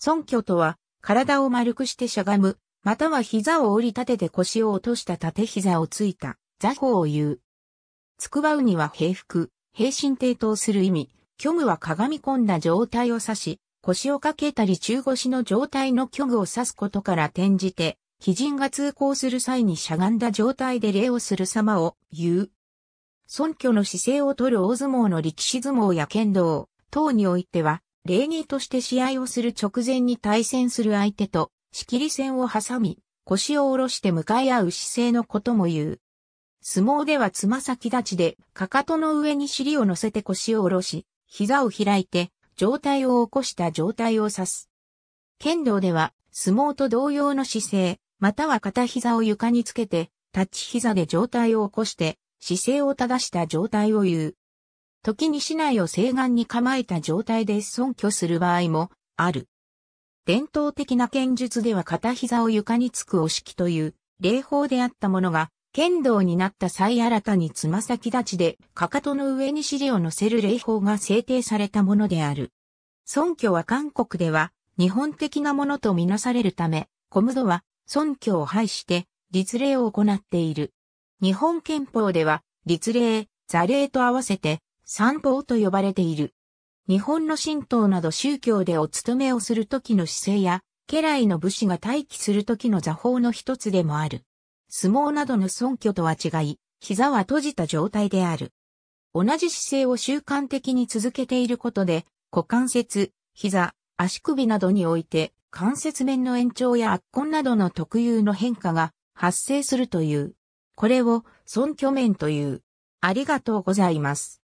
尊虚とは、体を丸くしてしゃがむ、または膝を折り立てて腰を落とした縦膝をついた、座法を言う。つくばうには平服、平身抵当する意味、虚無は鏡込んだ状態を指し、腰をかけたり中腰の状態の虚無を指すことから転じて、非人が通行する際にしゃがんだ状態で礼をする様を言う。尊虚の姿勢を取る大相撲の力士相撲や剣道等においては、礼儀として試合をする直前に対戦する相手と、仕切り線を挟み、腰を下ろして向かい合う姿勢のことも言う。相撲ではつま先立ちで、かかとの上に尻を乗せて腰を下ろし、膝を開いて、上体を起こした状態を指す。剣道では、相撲と同様の姿勢、または片膝を床につけて、立ち膝で上体を起こして、姿勢を正した状態を言う。時に市内を西岸に構えた状態で損拠する場合もある。伝統的な剣術では片膝を床につくお式という礼法であったものが、剣道になった際新たにつま先立ちで、かかとの上に尻を乗せる礼法が制定されたものである。尊拠は韓国では、日本的なものとみなされるため、コムドは尊拠を廃して、律令を行っている。日本憲法では、律令、座令と合わせて、三宝と呼ばれている。日本の神道など宗教でお勤めをする時の姿勢や、家来の武士が待機する時の座法の一つでもある。相撲などの尊虚とは違い、膝は閉じた状態である。同じ姿勢を習慣的に続けていることで、股関節、膝、足首などにおいて、関節面の延長や圧根などの特有の変化が発生するという。これを、尊虚面という。ありがとうございます。